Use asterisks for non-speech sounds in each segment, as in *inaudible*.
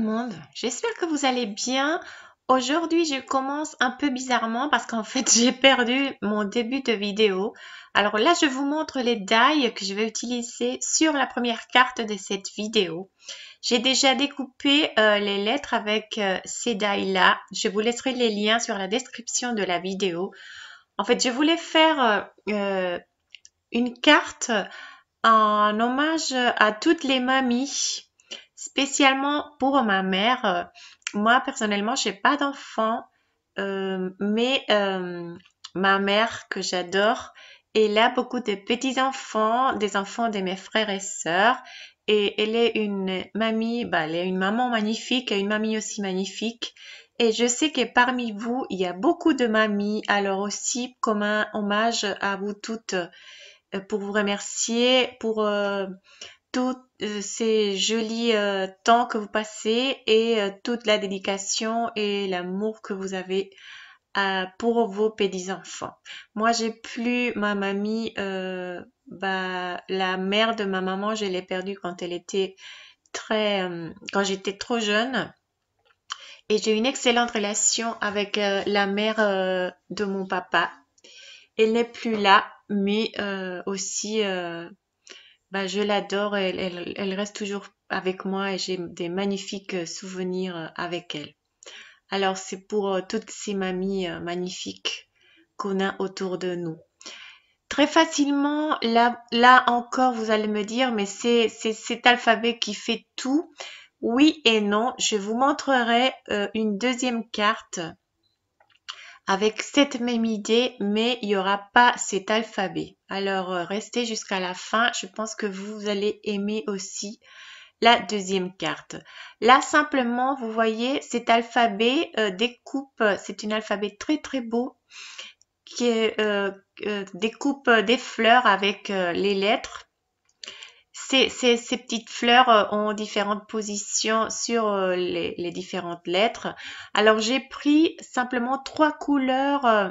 monde, j'espère que vous allez bien. Aujourd'hui je commence un peu bizarrement parce qu'en fait *laughs* j'ai perdu mon début de vidéo. Alors là je vous montre les die que je vais utiliser sur la première carte de cette vidéo. J'ai déjà découpé euh, les lettres avec euh, ces die là. Je vous laisserai les liens sur la description de la vidéo. En fait je voulais faire euh, une carte en hommage à toutes les mamies Spécialement pour ma mère, euh, moi personnellement, j'ai pas d'enfant, euh, mais euh, ma mère que j'adore, elle a beaucoup de petits enfants, des enfants de mes frères et sœurs, et elle est une mamie, bah, elle est une maman magnifique, une mamie aussi magnifique. Et je sais que parmi vous, il y a beaucoup de mamies. Alors aussi, comme un hommage à vous toutes, euh, pour vous remercier, pour tous euh, ces jolis euh, temps que vous passez et euh, toute la dédication et l'amour que vous avez pour vos petits-enfants. Moi, j'ai plus ma mamie, bah, la mère de ma maman, je l'ai perdue quand elle était très, quand j'étais trop jeune. Et j'ai une excellente relation avec la mère de mon papa. Elle n'est plus là, mais aussi bah, je l'adore, elle, elle, reste toujours avec moi et j'ai des magnifiques euh, souvenirs euh, avec elle. Alors c'est pour euh, toutes ces mamies magnifiques qu'on a autour de nous. Très facilement, là, encore, vous allez me dire, mais c'est cet alphabet qui fait tout. Oui et non, je vous montrerai une deuxième carte avec cette même idée, mais il n'y aura pas cet alphabet. Alors, euh, restez jusqu'à la fin. Je pense que vous allez aimer aussi la deuxième carte. Là, simplement, vous voyez, cet alphabet euh, découpe, c'est un alphabet très très beau qui euh, découpe des fleurs avec les lettres ces, petites fleurs euh, ont différentes positions sur euh, les, les différentes lettres. Alors j'ai pris simplement trois couleurs. Euh,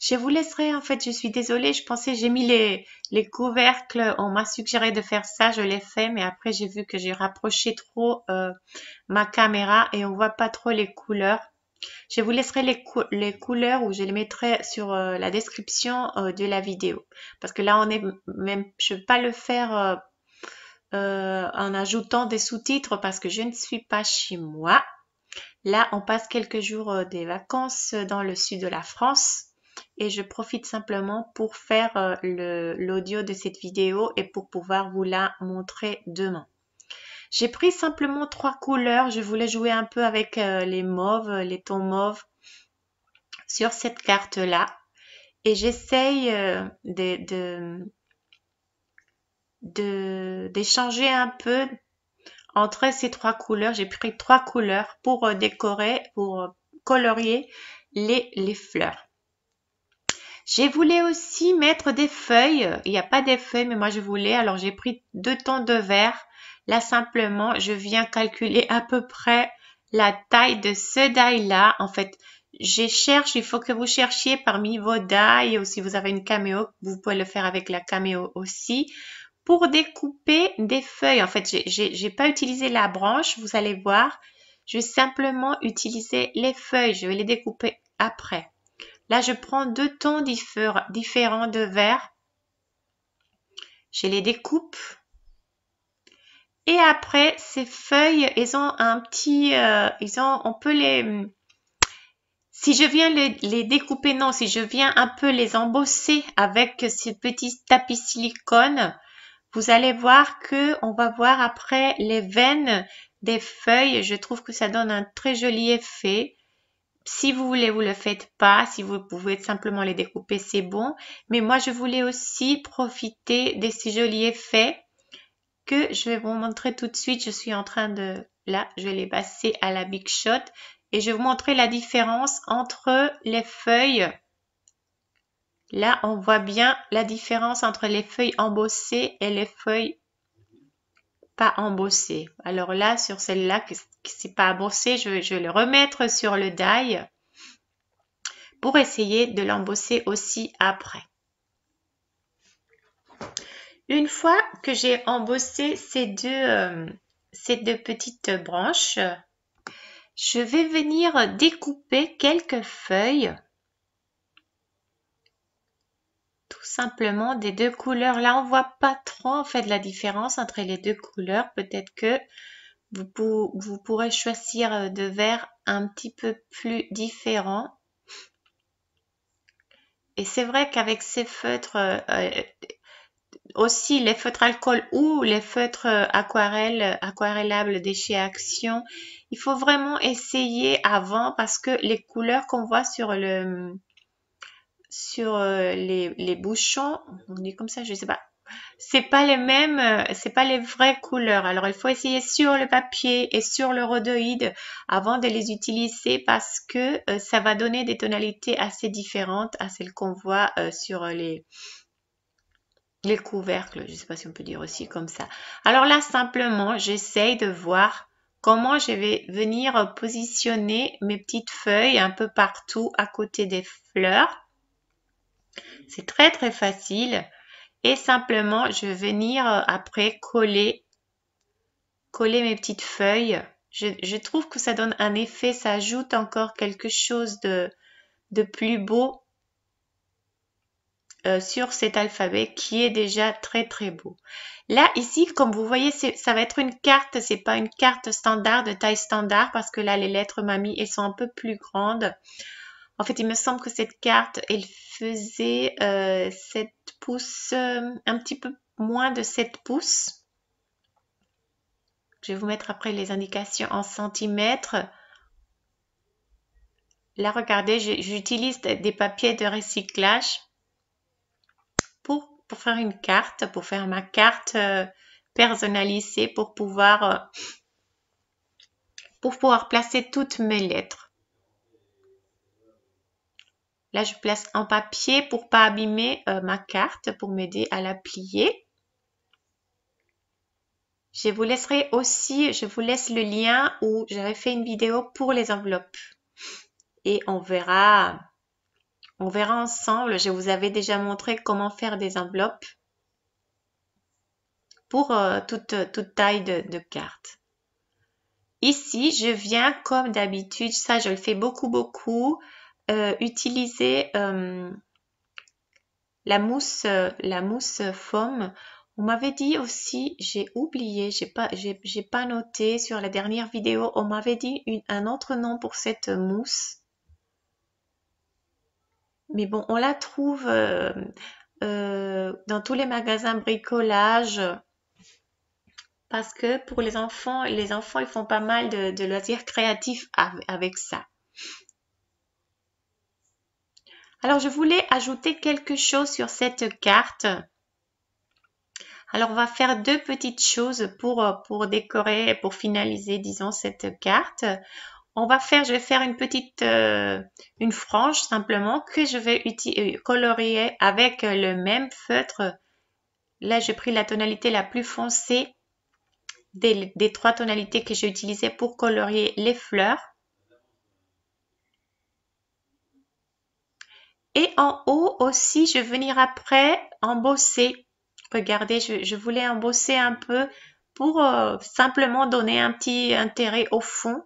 je vous laisserai en fait, je suis désolée, je pensais j'ai mis les, les couvercles. On m'a suggéré de faire ça, je l'ai fait, mais après j'ai vu que j'ai rapproché trop ma caméra et on voit pas trop les couleurs. Je vous laisserai les, les, couleurs ou je les mettrai sur la description de la vidéo. Parce que là, on est même, je ne vais pas le faire euh, en ajoutant des sous-titres parce que je ne suis pas chez moi. Là, on passe quelques jours euh, des vacances euh, dans le sud de la France et je profite simplement pour faire l'audio de cette vidéo et pour pouvoir vous la montrer demain. J'ai pris simplement trois couleurs. Je voulais jouer un peu avec les mauves, les tons mauves sur cette carte-là. Et j'essaye de, d'échanger un peu entre ces trois couleurs. J'ai pris trois couleurs pour euh, décorer, pour euh, colorier les, les fleurs. J'ai voulu aussi mettre des feuilles. Il n'y a pas des feuilles, mais moi je voulais. Alors j'ai pris deux tons de vert Là simplement, je viens calculer à peu près la taille de ce die-là. En fait, je cherche, il faut que vous cherchiez parmi vos die ou si vous avez une caméo, vous pouvez le faire avec la caméo aussi pour découper des feuilles. En fait, j'ai n'ai pas utilisé la branche, vous allez voir. Je vais simplement utiliser les feuilles. Je vais les découper après. Là, je prends deux tons différents de verre. Je les découpe. Et après, ces feuilles, elles ont un petit... ils euh, ont, on peut les... Si je viens les, les, découper, non, si je viens un peu les embosser avec ces petits tapis silicone, vous allez voir que on va voir après les veines des feuilles. Je trouve que ça donne un très joli effet. Si vous voulez, vous le faites pas. Si vous pouvez simplement les découper, c'est bon. Mais moi, je voulais aussi profiter de ces jolis effets que je vais vous montrer tout de suite. Je suis en train de... Là, je vais les passer à la Big Shot et je vais vous montrer la différence entre les feuilles Là, on voit bien la différence entre les feuilles embossées et les feuilles pas embossées. Alors là, sur celle-là qui n'est pas embossée, je, je vais le remettre sur le die pour essayer de l'embosser aussi après. Une fois que j'ai embossé ces deux, euh, ces deux petites branches, je vais venir découper quelques feuilles tout simplement des deux couleurs. Là, on voit pas trop en fait la différence entre les deux couleurs. Peut-être que vous, vous, pourrez choisir euh, de verre un petit peu plus différent. Et c'est vrai qu'avec ces feutres, euh, aussi les feutres alcool ou les feutres euh, aquarelles, aquarellables déchets Action, il faut vraiment essayer avant parce que les couleurs qu'on voit sur le, sur euh, les, bouchons, on dit comme ça, je sais pas. C'est pas les mêmes, euh, c'est pas les vraies couleurs. Alors il faut essayer sur le papier et sur le rhodoïde avant de les utiliser parce que euh, ça va donner des tonalités assez différentes à celles qu'on voit sur les, les couvercles. Je sais pas si on peut dire aussi comme ça. Alors là simplement, j'essaye de voir comment je vais venir positionner mes petites feuilles un peu partout à côté des fleurs. C'est très très facile et simplement je vais venir euh, après coller, coller mes petites feuilles. Je, trouve que ça donne un effet, ça ajoute encore quelque chose de, plus beau euh, sur cet alphabet qui est déjà très très beau. Là ici comme vous voyez ça va être une carte, c'est pas une carte standard de taille standard parce que là les lettres mamie elles sont un peu plus grandes. En fait, il me semble que cette carte, elle faisait euh, 7 pouces, euh, un petit peu moins de 7 pouces. Je vais vous mettre après les indications en centimètres. Là, regardez, j'utilise des papiers de recyclage pour, faire une carte, pour faire ma carte euh, personnalisée, pour pouvoir, euh, pour pouvoir placer toutes mes lettres. Là, je place en papier pour pas abîmer euh, ma carte, pour m'aider à la plier. Je vous laisserai aussi, je vous laisse le lien où j'avais fait une vidéo pour les enveloppes. Et on verra, on verra ensemble. Je vous avais déjà montré comment faire des enveloppes pour euh, toute, toute, taille de, de carte. Ici, je viens comme d'habitude, ça je le fais beaucoup beaucoup, euh, utiliser euh, la mousse, euh, la mousse foam. On m'avait dit aussi, j'ai oublié, j'ai pas, j'ai pas noté sur la dernière vidéo, on m'avait dit un autre nom pour cette mousse. Mais bon, on la trouve dans tous les magasins bricolage parce que pour les enfants, les enfants ils font pas mal de loisirs créatifs avec ça. Alors, je voulais ajouter quelque chose sur cette carte. Alors, on va faire deux petites choses pour, euh, pour décorer, pour finaliser, disons, cette carte. On va faire, je vais faire une petite, euh, une frange simplement que je vais euh, colorier avec le même feutre. Là, j'ai pris la tonalité la plus foncée des, des trois tonalités que j'ai utilisées pour colorier les fleurs. Et en haut aussi, je vais venir après embosser. Regardez, je, voulais embosser un peu pour euh, simplement donner un petit intérêt au fond.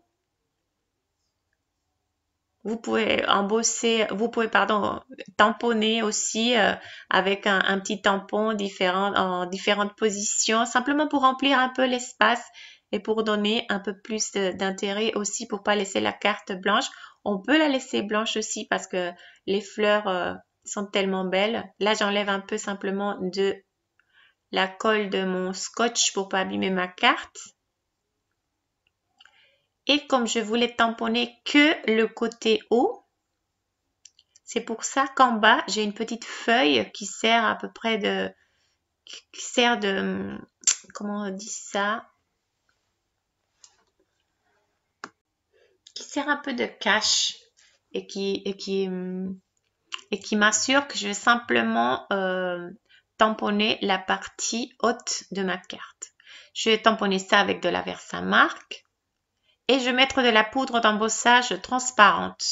Vous pouvez embosser, vous pouvez, pardon, tamponner aussi euh, avec un, un, petit tampon différent, en différentes positions, simplement pour remplir un peu l'espace et pour donner un peu plus d'intérêt aussi pour pas laisser la carte blanche. On peut la laisser blanche aussi parce que les fleurs euh, sont tellement belles. Là, j'enlève un peu simplement de la colle de mon scotch pour pas abîmer ma carte. Et comme je voulais tamponner que le côté haut, c'est pour ça qu'en bas, j'ai une petite feuille qui sert à peu près de... qui sert de... comment on dit ça sert un peu de cache et qui, et qui, et qui m'assure que je vais simplement euh, tamponner la partie haute de ma carte. Je vais tamponner ça avec de la Versamark et je vais mettre de la poudre d'embossage transparente.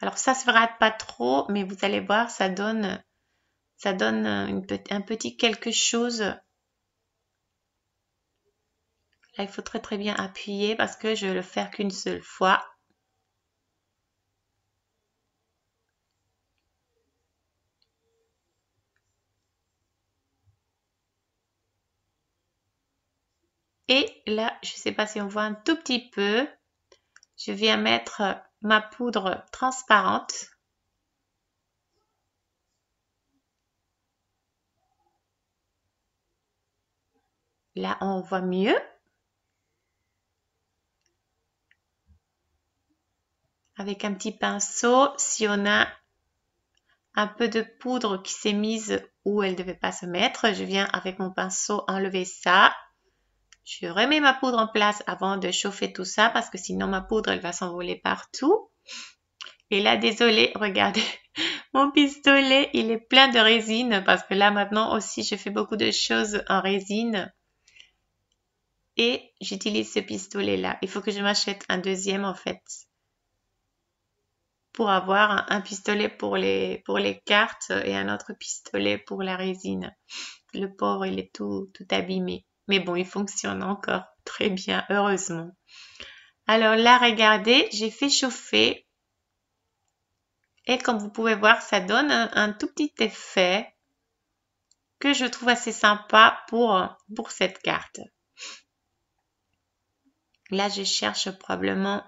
Alors ça se verra pas trop, mais vous allez voir, ça donne, ça donne un petit quelque chose Là, il faut très très bien appuyer parce que je vais le faire qu'une seule fois. Et là, je ne sais pas si on voit un tout petit peu. Je viens mettre ma poudre transparente. Là, on voit mieux. avec un petit pinceau si on a un peu de poudre qui s'est mise où elle ne devait pas se mettre. Je viens avec mon pinceau enlever ça. Je remets ma poudre en place avant de chauffer tout ça parce que sinon ma poudre elle va s'envoler partout. Et là, désolé, *laughs* regardez, mon pistolet, il est plein de résine parce que là maintenant aussi, je fais beaucoup de choses en résine. Et j'utilise ce pistolet là. Il faut que je m'achète un deuxième en fait pour avoir un pistolet pour les, pour les cartes et un autre pistolet pour la résine. Le pauvre, il est tout, tout abîmé. Mais bon, il fonctionne encore très bien, heureusement. Alors là, regardez, j'ai fait chauffer. Et comme vous pouvez voir, ça donne un, tout petit effet que je trouve assez sympa pour, pour cette carte. Là, je cherche probablement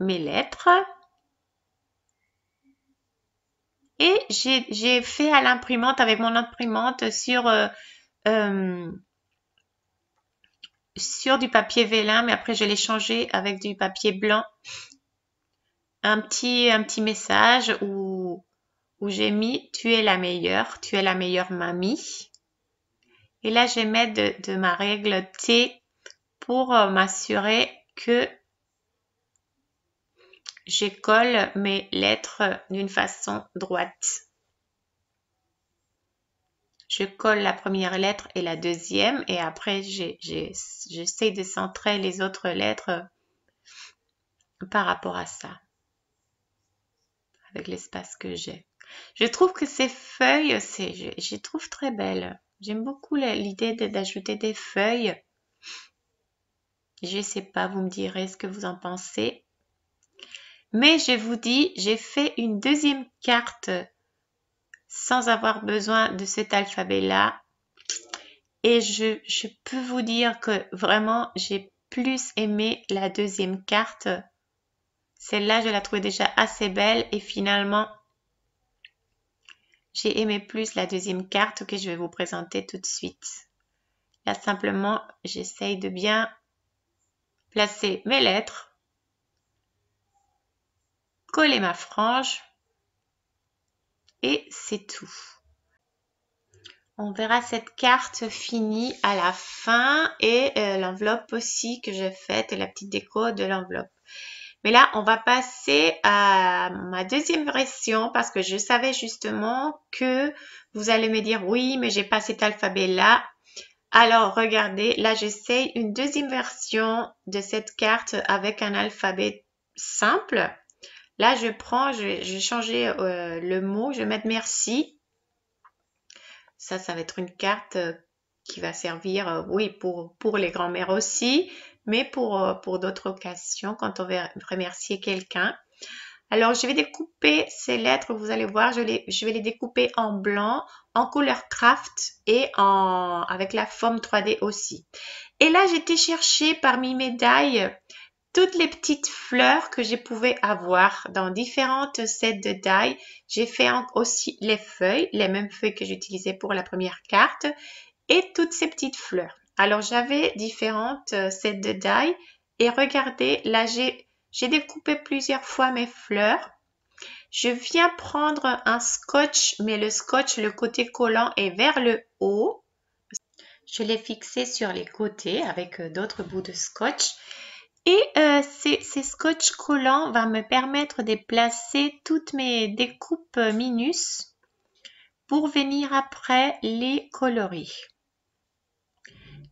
mes lettres. Et j'ai fait à l'imprimante, avec mon imprimante, sur, euh, euh, sur du papier vélin, mais après je l'ai changé avec du papier blanc. Un petit, un petit message où, où j'ai mis Tu es la meilleure, tu es la meilleure mamie. Et là, j'ai mis de, de ma règle T pour euh, m'assurer que je colle mes lettres d'une façon droite. Je colle la première lettre et la deuxième et après j'essaie de centrer les autres lettres par rapport à ça, avec l'espace que j'ai. Je trouve que ces feuilles, c'est, trouve très belles. J'aime beaucoup l'idée d'ajouter des feuilles. Je ne sais pas, vous me direz ce que vous en pensez. Mais je vous dis, j'ai fait une deuxième carte sans avoir besoin de cet alphabet-là. Et je, je, peux vous dire que vraiment, j'ai plus aimé la deuxième carte. Celle-là, je la trouvais déjà assez belle et finalement, j'ai aimé plus la deuxième carte que je vais vous présenter tout de suite. Là, simplement, j'essaye de bien placer mes lettres coller ma frange et c'est tout. On verra cette carte finie à la fin et euh, l'enveloppe aussi que j'ai faite, la petite déco de l'enveloppe. Mais là, on va passer à ma deuxième version parce que je savais justement que vous allez me dire oui, mais j'ai pas cet alphabet là. Alors regardez, là j'essaye une deuxième version de cette carte avec un alphabet simple. Là, je prends, je vais, changer euh, le mot, je vais mettre merci. Ça, ça va être une carte euh, qui va servir, euh, oui, pour, les grands-mères aussi, mais pour, d'autres occasions quand on veut remercier quelqu'un. Alors, je vais découper ces lettres, vous allez voir, je, je vais les découper en blanc, en couleur craft et en, avec la forme 3D aussi. Et là, j'étais cherchée parmi mes dailles toutes les petites fleurs que je pouvais avoir dans différentes sets de die, J'ai fait aussi les feuilles, les mêmes feuilles que j'utilisais pour la première carte et toutes ces petites fleurs. Alors j'avais différentes euh, sets de taille et regardez, là j'ai découpé plusieurs fois mes fleurs. Je viens prendre un scotch, mais le scotch, le côté collant est vers le haut. Je l'ai fixé sur les côtés avec euh, d'autres bouts de scotch et euh, ces, ces, scotch collants vont me permettre de placer toutes mes découpes euh, minus pour venir après les colorier.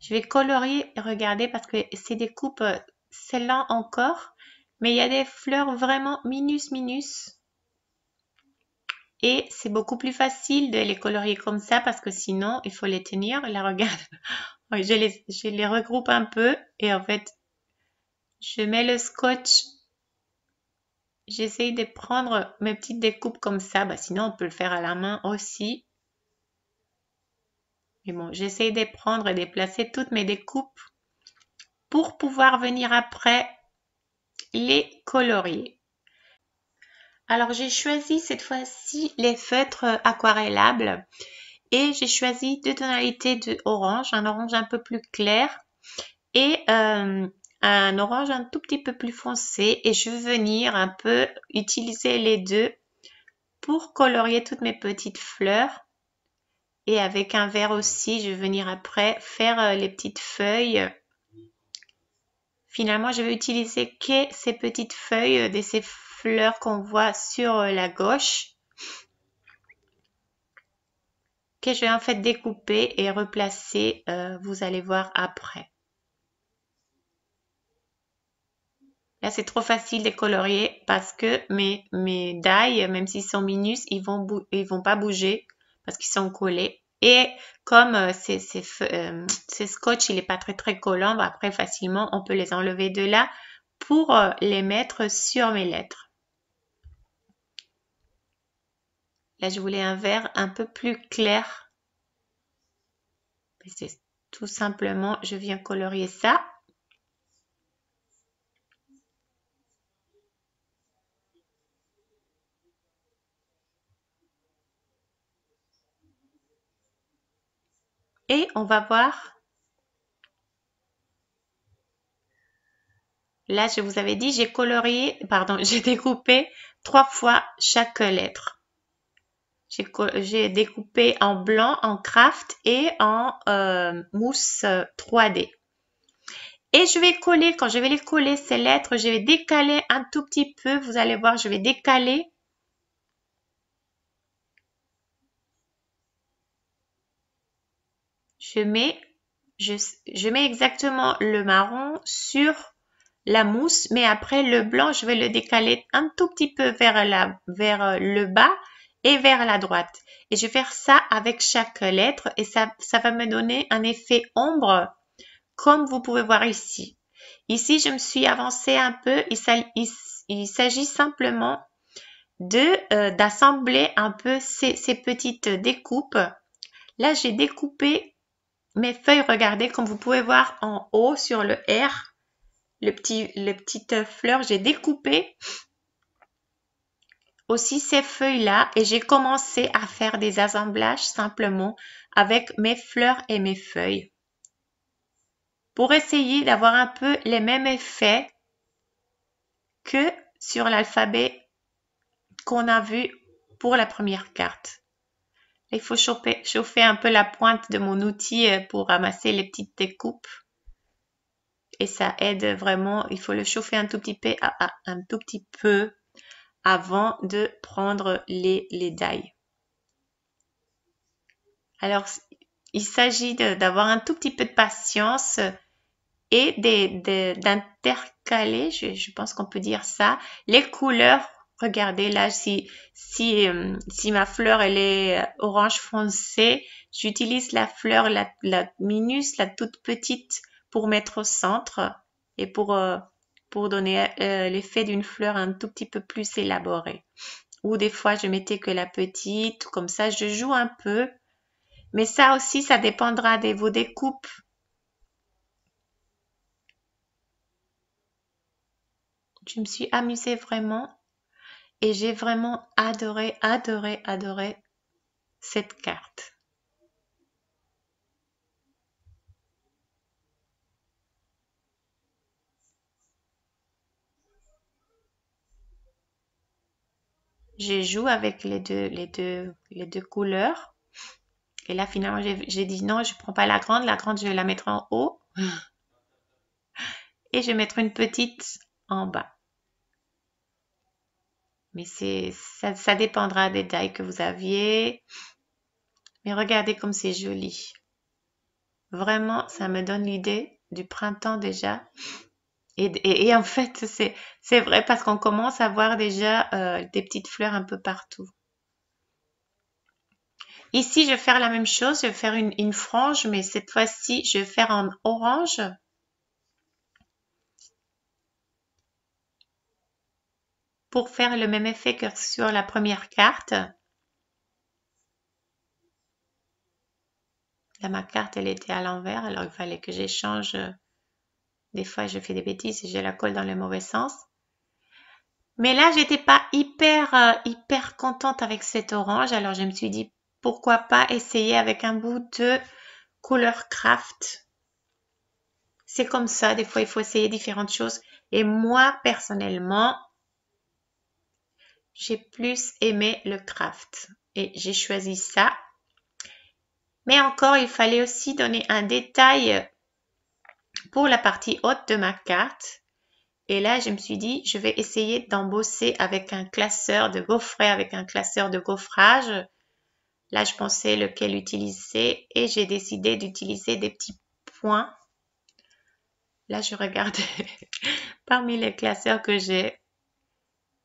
Je vais colorer, regardez, parce que ces découpes, euh, c'est lent encore, mais il y a des fleurs vraiment minus minus. Et c'est beaucoup plus facile de les colorier comme ça parce que sinon, il faut les tenir. La regarde, *laughs* je les, je les regroupe un peu et en fait, je mets le scotch. J'essaye de prendre mes petites découpes comme ça. Bah, sinon, on peut le faire à la main aussi. Mais bon, j'essaye de prendre et de placer toutes mes découpes pour pouvoir venir après les colorier. Alors, j'ai choisi cette fois-ci les feutres aquarellables et j'ai choisi deux tonalités de orange, un orange un peu plus clair et euh, un orange un tout petit peu plus foncé et je vais venir un peu utiliser les deux pour colorier toutes mes petites fleurs. Et avec un vert aussi, je vais venir après faire euh, les petites feuilles. Finalement, je vais utiliser que ces petites feuilles euh, de ces fleurs qu'on voit sur euh, la gauche que je vais en fait découper et replacer, vous allez voir après. Là, c'est trop facile de colorier parce que mes, mes même s'ils sont minus, ils vont, ils vont pas bouger parce qu'ils sont collés. Et comme euh, c'est euh, ces, scotch, il est pas très très collant, bah, après facilement, on peut les enlever de là pour euh, les mettre sur mes lettres. Là, je voulais un vert un peu plus clair. C'est tout simplement, je viens colorier ça. Et on va voir. Là, je vous avais dit, j'ai colorié, pardon, *laughs* j'ai découpé trois fois chaque lettre. J'ai découpé en blanc, en craft et en euh, mousse 3D. Euh, et je vais coller, quand je vais les coller ces lettres, je vais décaler un tout petit peu. Vous allez voir, je vais décaler je mets, je, mets exactement le marron sur la mousse, mais après le blanc, je vais le décaler un tout petit peu vers, la, vers euh, le bas et vers la droite. Et je vais faire ça avec chaque lettre et ça, ça va me donner un effet ombre comme vous pouvez voir ici. Ici, je me suis avancée un peu. Il, s'agit simplement de euh, d'assembler un peu ces, ces petites découpes. Là, j'ai découpé mes feuilles, regardez, comme vous pouvez voir en haut sur le R, le petit, les petites fleurs, j'ai découpé aussi ces feuilles-là et j'ai commencé à faire des assemblages simplement avec mes fleurs et mes feuilles pour essayer d'avoir un peu les mêmes effets que sur l'alphabet qu'on a vu pour la première carte. Il faut chauffer, chauffer un peu la pointe de mon outil euh, pour ramasser les petites découpes. Et ça aide vraiment. Il faut le chauffer un tout petit peu, ah, ah, un tout petit peu avant de prendre les, les dailles. Alors, il s'agit d'avoir un tout petit peu de patience et d'intercaler, je, je pense qu'on peut dire ça, les couleurs Regardez là, si, si, euh, si ma fleur, elle est euh, orange foncé, j'utilise la fleur, la, la, minus, la toute petite, pour mettre au centre et pour, euh, pour donner l'effet d'une fleur un tout petit peu plus élaborée. Ou des fois, je mettais que la petite, comme ça, je joue un peu. Mais ça aussi, ça dépendra de vos découpes. Je me suis amusée vraiment et j'ai vraiment adoré, adoré, adoré cette carte. Je joue avec les deux, les deux, les deux couleurs. Et là, finalement, j'ai dit non, je ne prends pas la grande. La grande, je la mettrai en haut. *laughs* Et je mettre une petite en bas. Mais c'est, ça, dépendra des tailles que vous aviez. Mais regardez comme c'est joli. Vraiment, ça me donne l'idée du printemps déjà. Et, en fait, c'est, vrai parce qu'on commence à voir déjà euh, des petites fleurs un peu partout. Ici, je vais faire la même chose. Je vais faire une, une frange, mais cette fois-ci, je vais faire en orange. pour faire le même effet que sur la première carte. Là, ma carte, elle était à l'envers, alors il fallait que j'échange. Des fois, je fais des bêtises et je la colle dans le mauvais sens. Mais là, j'étais pas hyper, euh, hyper contente avec cette orange. Alors, je me suis dit, pourquoi pas essayer avec un bout de couleur craft. C'est comme ça, des fois, il faut essayer différentes choses. Et moi, personnellement, j'ai plus aimé le craft et j'ai choisi ça. Mais encore, il fallait aussi donner un détail pour la partie haute de ma carte. Et là, je me suis dit, je vais essayer d'embosser avec un classeur de gaufret, avec un classeur de gaufrage. Là, je pensais lequel utiliser et j'ai décidé d'utiliser des petits points. Là, je regardais *laughs* parmi les classeurs que j'ai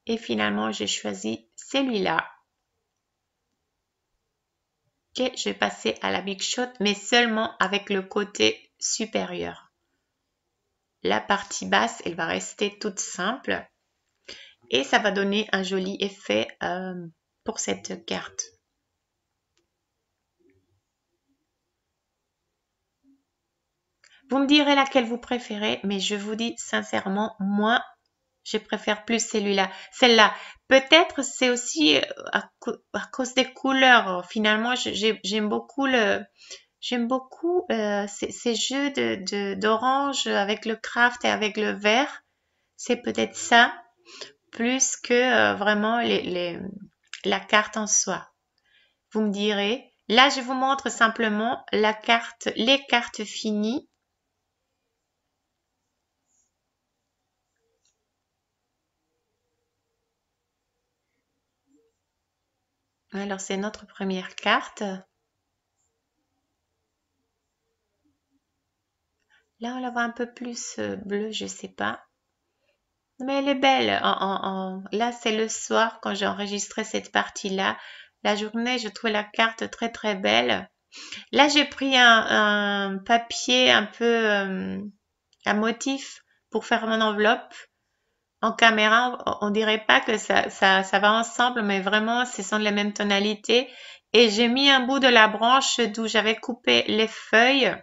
et finalement, j'ai choisi celui-là. que je vais passer à la Big Shot, mais seulement avec le côté supérieur. La partie basse, elle va rester toute simple. Et ça va donner un joli effet euh, pour cette carte. Vous me direz laquelle vous préférez, mais je vous dis sincèrement, moi, je préfère plus celui-là. Celle-là. Peut-être c'est aussi euh, à, cause des couleurs. Finalement, j'aime beaucoup le, j'aime beaucoup euh, ces, jeux d'orange avec le craft et avec le vert. C'est peut-être ça plus que euh, vraiment les, la carte en soi. Vous me direz. Là, je vous montre simplement la carte, les cartes finies Alors c'est notre première carte. Là, on la voit un peu plus euh, bleue, je ne sais pas. Mais elle est belle. Là, c'est le soir quand j'ai enregistré cette partie-là. La journée, je trouvais la carte très très belle. Là, j'ai pris un, papier un peu euh, à motif pour faire mon enveloppe en caméra, on dirait pas que ça, va ensemble, mais vraiment, ce sont les mêmes tonalités. Et j'ai mis un bout de la branche d'où j'avais coupé les feuilles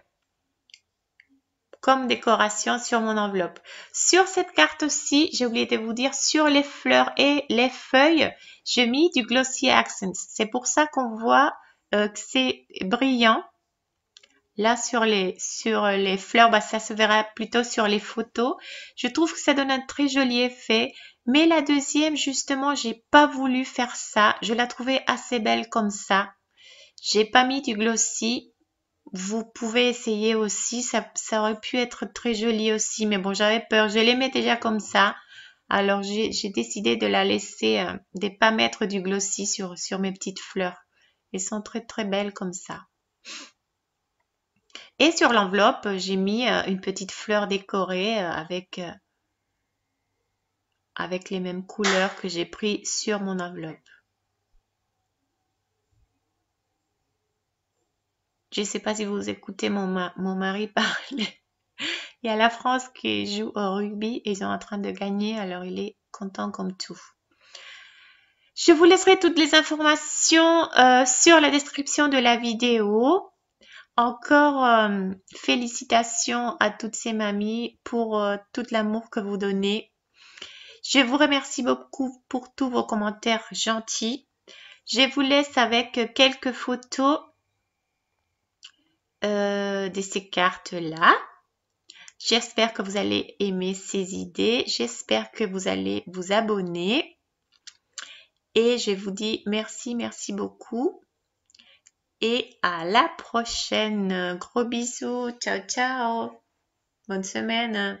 comme décoration sur mon enveloppe. Sur cette carte aussi, j'ai oublié de vous dire, sur les fleurs et les feuilles, j'ai mis du Glossier Accents. C'est pour ça qu'on voit euh, que c'est brillant là sur les sur les fleurs, bah, ça se verra plutôt sur les photos. Je trouve que ça donne un très joli effet. Mais la deuxième, justement, j'ai pas voulu faire ça. Je la trouvais assez belle comme ça. J'ai pas mis du glossy. Vous pouvez essayer aussi. Ça, ça aurait pu être très joli aussi. Mais bon, j'avais peur. Je l'aimais déjà comme ça. Alors, j'ai décidé de la laisser, de euh, de pas mettre du glossy sur, sur mes petites fleurs. Elles sont très très belles comme ça. Et sur l'enveloppe, j'ai mis euh, une petite fleur décorée euh, avec, euh, avec les mêmes couleurs que j'ai pris sur mon enveloppe. Je ne sais pas si vous écoutez mon, mari *laughs* parler. Il y a la France qui joue au rugby et ils sont en train de gagner, alors il est content comme tout. Je vous laisserai toutes les informations sur la description de la vidéo. Encore euh, félicitations à toutes ces mamies pour euh, tout l'amour que vous donnez. Je vous remercie beaucoup pour tous vos commentaires gentils. Je vous laisse avec quelques photos euh, de ces cartes-là. J'espère que vous allez aimer ces idées. J'espère que vous allez vous abonner. Et je vous dis merci, merci beaucoup et à la prochaine. Gros bisous. Ciao, ciao. Bonne semaine.